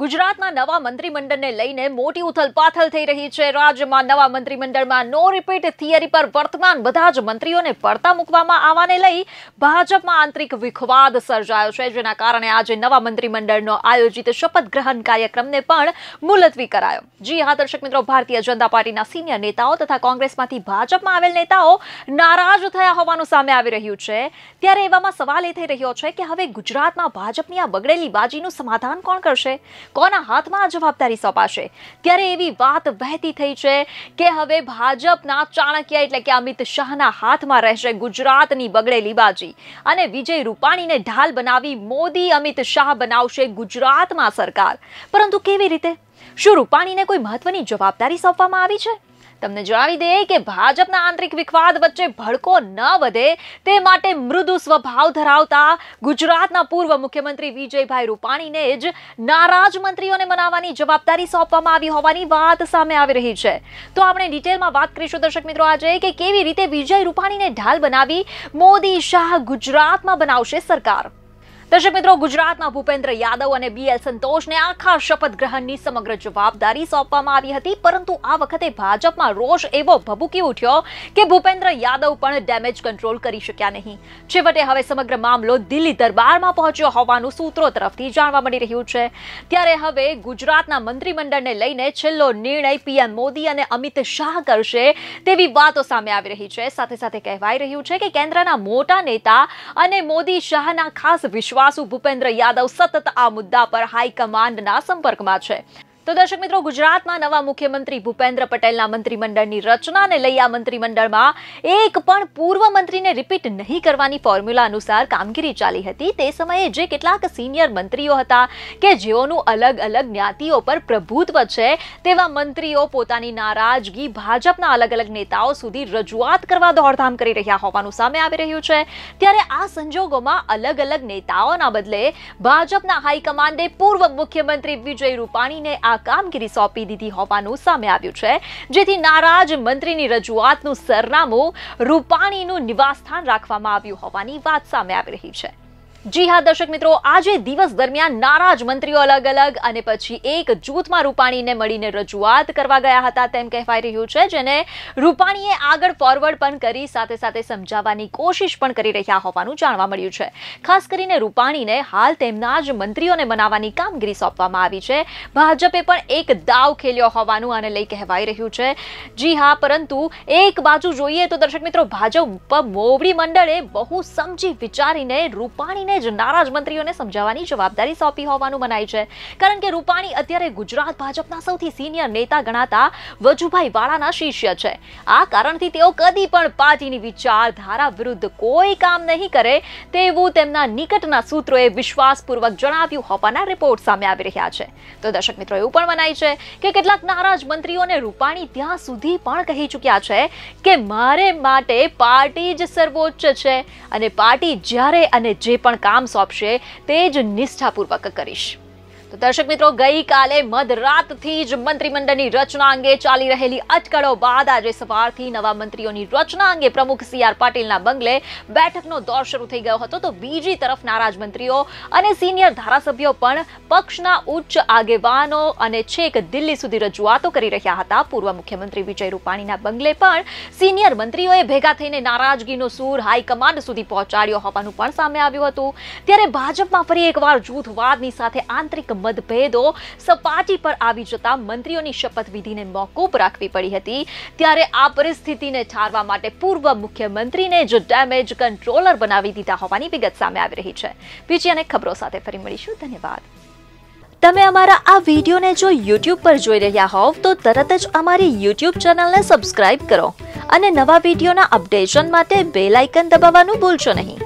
ગુજરાતના નવા મંત્રીમંડળને લઈને મોટી ઉથલપાથલ થઈ રહી છે રાજ્યમાં નવા મંત્રીમંડળમાં નો રિપીટ થિયરી પર વર્તમાન બધા જ મંત્રીઓને પડતા મૂકવામાં આવવાને લઈ ભાજપમાં આંતરિક વિખવાદ સર્જાયો છે જેના કારણે આજે નવા મંત્રીમંડળનો આયોજિત શપથ ગ્રહણ કાર્યક્રમને પણ મુલતવી કરાયો જી હા દર્શક મિત્રો ભારતીય જનતા પાર્ટીના સિનિયર નેતાઓ તથા કોંગ્રેસમાંથી ભાજપમાં આવેલ નેતાઓ નારાજ થયા હોવાનું સામે આવી રહ્યું છે ત્યારે એવામાં સવાલ એ થઈ રહ્યો છે કે હવે ગુજરાતમાં ભાજપની આ બગડેલી બાજીનું સમાધાન કોણ કરશે કોના હાથમાં જવાબદારી સોંપાશે ત્યારે એવી વાત વહેતી થઈ છે કે હવે ભાજપના ચાણક્ય એટલે કે અમિત શાહના હાથમાં રહેશે ગુજરાતની બગડેલી બાજી અને વિજય રૂપાણીને ઢાલ બનાવી મોદી અમિત શાહ બનાવશે ગુજરાતમાં સરકાર પરંતુ કેવી રીતે શું રૂપાણીને કોઈ મહત્વની જવાબદારી સોંપવામાં આવી છે તમને જણાવી દઈએ કે ભાજપના આંતરિક વિખવાદ વચ્ચે ભડકો ન વધે તે માટે મૃદુ સ્વભાવ ધરાવતા ગુજરાતના પૂર્વ મુખ્યમંત્રી વિજયભાઈ રૂપાણીને જ નારાજ મંત્રીઓને મનાવવાની જવાબદારી સોંપવામાં આવી હોવાની વાત સામે આવી રહી છે તો આપણે ડિટેલમાં વાત કરીશું દર્શક મિત્રો આજે કે કેવી રીતે વિજય રૂપાણીને ઢાલ બનાવી મોદી શાહ ગુજરાતમાં બનાવશે સરકાર દર્શક મિત્રો ગુજરાતમાં ભૂપેન્દ્ર યાદવ અને બીએલ સંતોષને આખા શપથ ગ્રહણની સમગ્ર જવાબદારી સોંપવામાં આવી હતી પરંતુ આ વખતે ભાજપમાં રોષ એવો ભભૂકી ઉઠ્યો કે ભૂપેન્દ્ર યાદવ પણ ડેમેજ કંટ્રોલ કરી શક્યા નહીં છેવટે હવે સમગ્ર મામલો દિલ્હી દરબારમાં પહોંચ્યો હોવાનું સૂત્રો તરફથી જાણવા મળી રહ્યું છે ત્યારે હવે ગુજરાતના મંત્રીમંડળને લઈને છેલ્લો નિર્ણય પીએમ મોદી અને અમિત શાહ કરશે તેવી વાતો સામે આવી રહી છે સાથે સાથે કહેવાઈ રહ્યું છે કે કેન્દ્રના મોટા નેતા અને મોદી શાહના ખાસ વિશ્વ વિશ્વાસુ ભૂપેન્દ્ર યાદવ સતત આ મુદ્દા પર હાઈકમાન્ડના સંપર્કમાં છે તો દર્શક મિત્રો ગુજરાતમાં નવા મુખ્યમંત્રી ભૂપેન્દ્ર પટેલના મંત્રીમંડળની રચનાને લઈ આ મંત્રીમંડળમાં એક પણ પૂર્વ મંત્રીને રિપીટ નહીં કરવાની ફોર્મ્યુલા અનુસાર કામગીરી ચાલી હતી તે સમયે જે કેટલાક સિનિયર મંત્રીઓ હતા કે જેઓનું અલગ અલગ જ્ઞાતિઓ પર પ્રભુત્વ છે તેવા મંત્રીઓ પોતાની નારાજગી ભાજપના અલગ અલગ નેતાઓ સુધી રજૂઆત કરવા દોડધામ કરી રહ્યા હોવાનું સામે આવી રહ્યું છે ત્યારે આ સંજોગોમાં અલગ અલગ નેતાઓના બદલે ભાજપના હાઈકમાન્ડે પૂર્વ મુખ્યમંત્રી વિજય રૂપાણીને આ વિભાગમાં કામગીરી સોંપી દીધી હોવાનું સામે આવ્યું છે જેથી નારાજ મંત્રીની રજૂઆતનું સરનામું રૂપાણીનું નિવાસસ્થાન રાખવામાં આવ્યું હોવાની વાત સામે આવી રહી છે જી હા દર્શક મિત્રો આજે દિવસ દરમિયાન નારાજ મંત્રીઓ અલગ અલગ અને પછી એક જૂથમાં રૂપાણીને મળીને રજૂઆત કરવા ગયા હતા તેમ કહેવાઈ રહ્યું છે જેને રૂપાણીએ આગળ ફોરવર્ડ પણ કરી સાથે સાથે સમજાવવાની કોશિશ પણ કરી રહ્યા હોવાનું જાણવા મળ્યું છે ખાસ કરીને રૂપાણીને હાલ તેમના જ મંત્રીઓને મનાવવાની કામગીરી સોંપવામાં આવી છે ભાજપે પણ એક દાવ ખેલ્યો હોવાનું આને લઈ કહેવાઈ રહ્યું છે જી હા પરંતુ એક બાજુ જોઈએ તો દર્શક મિત્રો ભાજપ મોવડી મંડળે બહુ સમજી વિચારીને રૂપાણીને જ નારાજ મંત્રીઓને સમજાવવાની જવાબદારી સોંપી હોવાનું મનાય છે કારણ કે રૂપાણી અત્યારે ગુજરાત ભાજપના સૌથી સિનિયર નેતા ગણાતા વજુભાઈ વાળાના શિષ્ય છે આ કારણથી તેઓ કદી પણ પાર્ટીની વિચારધારા વિરુદ્ધ કોઈ કામ નહીં કરે તેવું તેમના નિકટના સૂત્રોએ વિશ્વાસપૂર્વક જણાવ્યું હોવાના રિપોર્ટ સામે આવી રહ્યા છે તો દર્શક મિત્રો એવું પણ મનાય છે કે કેટલાક નારાજ મંત્રીઓને રૂપાણી ત્યાં સુધી પણ કહી ચૂક્યા છે કે મારે માટે પાર્ટી જ સર્વોચ્ચ છે અને પાર્ટી જ્યારે અને જે પણ કામ સોંપશે તે જ નિષ્ઠાપૂર્વક કરીશ તો દર્શક મિત્રો ગઈકાલે મધરાતથી જ મંત્રીમંડળની રચના અંગે ચાલી રહેલી અટકળો બાદ આજે સવારથી નવા મંત્રીઓની રચના અંગે પ્રમુખ સી આર પાટીલના બંગલે બેઠકનો દોર શરૂ થઈ ગયો હતો તો બીજી તરફ નારાજ મંત્રીઓ અને સિનિયર ધારાસભ્યો પણ પક્ષના ઉચ્ચ આગેવાનો અને છેક દિલ્હી સુધી રજૂઆતો કરી રહ્યા હતા પૂર્વ મુખ્યમંત્રી વિજય રૂપાણીના બંગલે પણ સિનિયર મંત્રીઓએ ભેગા થઈને નારાજગીનો સૂર હાઈકમાન્ડ સુધી પહોંચાડ્યો હોવાનું પણ સામે આવ્યું હતું ત્યારે ભાજપમાં ફરી એકવાર જૂથવાદની સાથે આંતરિક મતભેદો સપાટી પર આવી જતા મંત્રીઓની શપથવિધિને મોકૂફ રાખવી પડી હતી ત્યારે આ પરિસ્થિતિને ઠારવા માટે પૂર્વ મુખ્યમંત્રીને જ ડેમેજ કંટ્રોલર બનાવી દીધા હોવાની વિગત સામે આવી રહી છે બીજી અને ખબરો સાથે ફરી મળીશું ધન્યવાદ તમે અમારા આ વિડીયોને જો યુટ્યુબ પર જોઈ રહ્યા હોવ તો તરત જ અમારી યુટ્યુબ ચેનલને સબસ્ક્રાઇબ કરો અને નવા વિડીયોના અપડેશન માટે બેલ આઇકન દબાવવાનું ભૂલશો નહીં